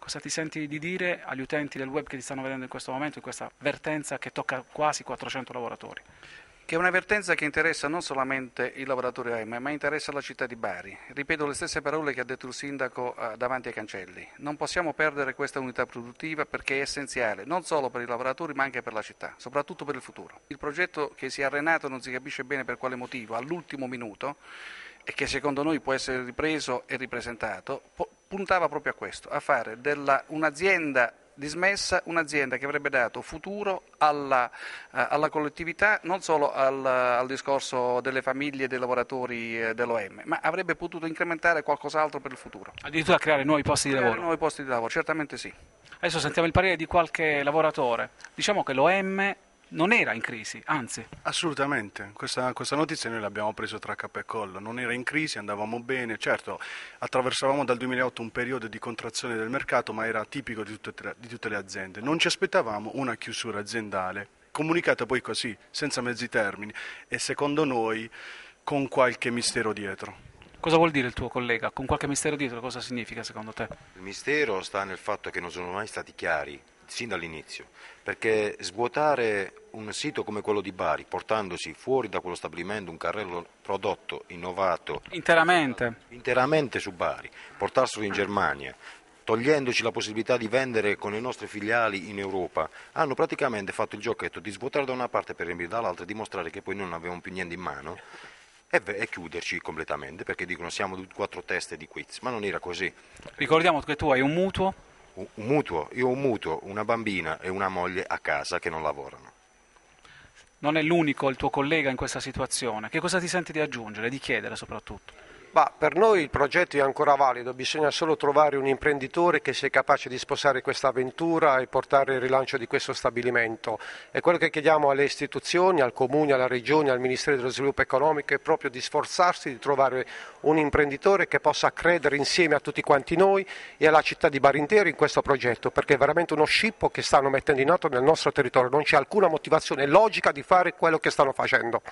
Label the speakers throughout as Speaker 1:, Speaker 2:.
Speaker 1: Cosa ti senti di dire agli utenti del web che ti stanno vedendo in questo momento, in questa vertenza che tocca quasi 400 lavoratori?
Speaker 2: che è una vertenza che interessa non solamente i lavoratori AM, ma interessa la città di Bari. Ripeto le stesse parole che ha detto il sindaco eh, davanti ai cancelli. Non possiamo perdere questa unità produttiva perché è essenziale non solo per i lavoratori, ma anche per la città, soprattutto per il futuro. Il progetto che si è arenato non si capisce bene per quale motivo, all'ultimo minuto, e che secondo noi può essere ripreso e ripresentato, puntava proprio a questo, a fare della, un'azienda dismessa un'azienda che avrebbe dato futuro alla, eh, alla collettività, non solo al, al, discorso delle famiglie e dei lavoratori eh, dell'OM, ma avrebbe potuto incrementare qualcos'altro per il futuro.
Speaker 1: Addirittura creare nuovi posti creare di lavoro.
Speaker 2: Nuovi posti di lavoro, certamente sì.
Speaker 1: Adesso sentiamo il parere di qualche lavoratore. Diciamo che l'OM non era in crisi, anzi. Assolutamente,
Speaker 3: questa, questa, notizia noi l'abbiamo presa tra capo e collo, non era in crisi, andavamo bene, certo attraversavamo dal 2008 un periodo di contrazione del mercato ma era tipico di tutte, di tutte le
Speaker 1: aziende, non ci aspettavamo una chiusura aziendale, comunicata poi così, senza mezzi termini
Speaker 3: e secondo noi con qualche mistero dietro.
Speaker 1: Cosa vuol dire il tuo collega? Con qualche mistero dietro cosa significa secondo te?
Speaker 3: Il mistero sta nel fatto che non sono mai stati chiari sin dall'inizio, perché svuotare un sito come quello di Bari, portandosi fuori da quello stabilimento un carrello prodotto, innovato, interamente, interamente su Bari, portarselo in Germania, togliendoci la possibilità di vendere con le nostre filiali in Europa, hanno praticamente fatto il giochetto di svuotare da una parte per riempire dall'altra e dimostrare che poi noi non avevamo più niente in mano e, chiuderci completamente perché dicono siamo quattro teste di quiz, ma non era così. Ricordiamo che tu hai un mutuo un mutuo, io ho un mutuo, una bambina e una moglie a casa che non lavorano.
Speaker 1: Non è l'unico il tuo collega in questa situazione. Che cosa ti senti di aggiungere, di chiedere soprattutto?
Speaker 3: Ma per noi il progetto è ancora valido, bisogna solo trovare un imprenditore che sia capace di sposare questa avventura e portare il rilancio di questo stabilimento. E quello che chiediamo alle istituzioni, al Comune, alla Regione, al Ministero dello Sviluppo Economico è proprio di sforzarsi di trovare un imprenditore che possa credere insieme a tutti quanti noi e alla città di Barintero in questo progetto, perché è veramente uno scippo che stanno mettendo in atto nel nostro territorio, non c'è alcuna motivazione logica di fare quello che stanno facendo.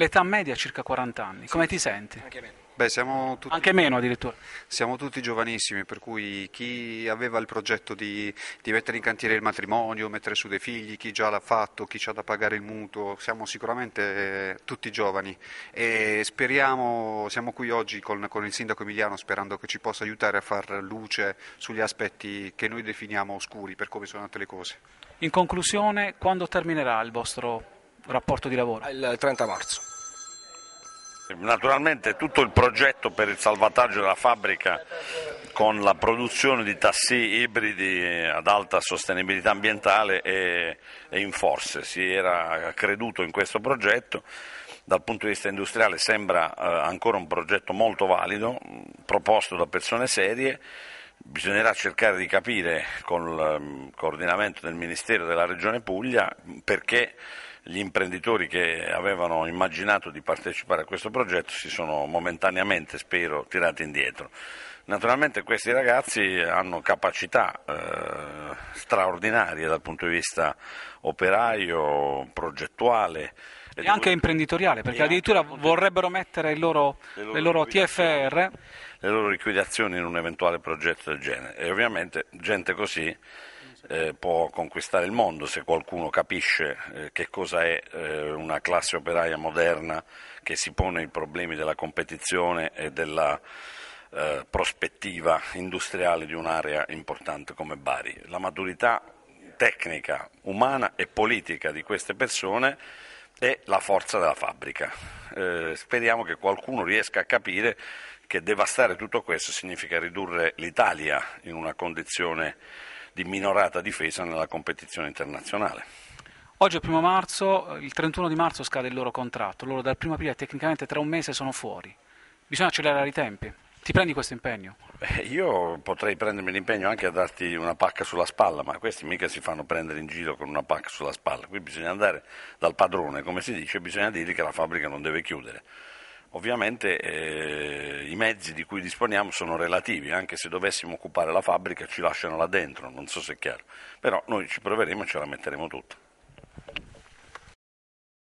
Speaker 3: L'età media è circa
Speaker 1: 40 anni, come ti senti? Anche meno.
Speaker 3: Beh, siamo tutti, Anche meno addirittura. Siamo tutti giovanissimi, per cui chi aveva il progetto di, di, mettere in cantiere il matrimonio, mettere su dei figli, chi già l'ha fatto, chi ha da pagare il mutuo, siamo sicuramente eh, tutti giovani e speriamo, siamo qui oggi con, con, il sindaco Emiliano sperando che ci possa aiutare a far luce sugli aspetti che noi definiamo oscuri per
Speaker 4: come sono andate le cose.
Speaker 1: In conclusione, quando terminerà il vostro rapporto di lavoro? Il 30 marzo.
Speaker 4: Naturalmente tutto il progetto per il salvataggio della fabbrica con la produzione di tassi ibridi ad alta sostenibilità ambientale è, in forse, si era creduto in questo progetto, dal punto di vista industriale sembra eh, ancora un progetto molto valido, proposto da persone serie bisognerà cercare di capire con il ehm, coordinamento del Ministero della Regione Puglia perché gli imprenditori che avevano immaginato di partecipare a questo progetto si sono momentaneamente, spero, tirati indietro. Naturalmente questi ragazzi hanno capacità eh, straordinarie dal punto di vista operaio, progettuale. E anche imprenditoriale,
Speaker 1: perché addirittura vorrebbero mettere loro, le loro TFR
Speaker 4: le loro liquidazioni in un eventuale progetto del genere. E ovviamente gente così eh, può conquistare il mondo se qualcuno capisce eh, che cosa è eh, una classe operaia moderna che si pone i problemi della competizione e della eh, prospettiva industriale di un'area importante come Bari. La maturità tecnica, umana e politica di queste persone è la forza della fabbrica. Eh, speriamo che qualcuno riesca a capire che devastare tutto questo significa ridurre l'Italia in una condizione di minorata difesa nella competizione internazionale.
Speaker 1: Oggi è il primo marzo, il 31 di marzo scade il loro contratto, loro dal primo aprile tecnicamente tra un mese sono fuori. Bisogna accelerare i tempi. Ti prendi questo impegno?
Speaker 4: Beh, io potrei prendermi l'impegno anche a darti una pacca sulla spalla, ma questi mica si fanno prendere in giro con una pacca sulla spalla. Qui bisogna andare dal padrone, come si dice, bisogna dirgli che la fabbrica non deve chiudere. Ovviamente eh, i mezzi di cui disponiamo sono relativi, anche se dovessimo occupare la fabbrica ci lasciano là dentro, non so se è chiaro, però noi ci proveremo e ce la metteremo tutta.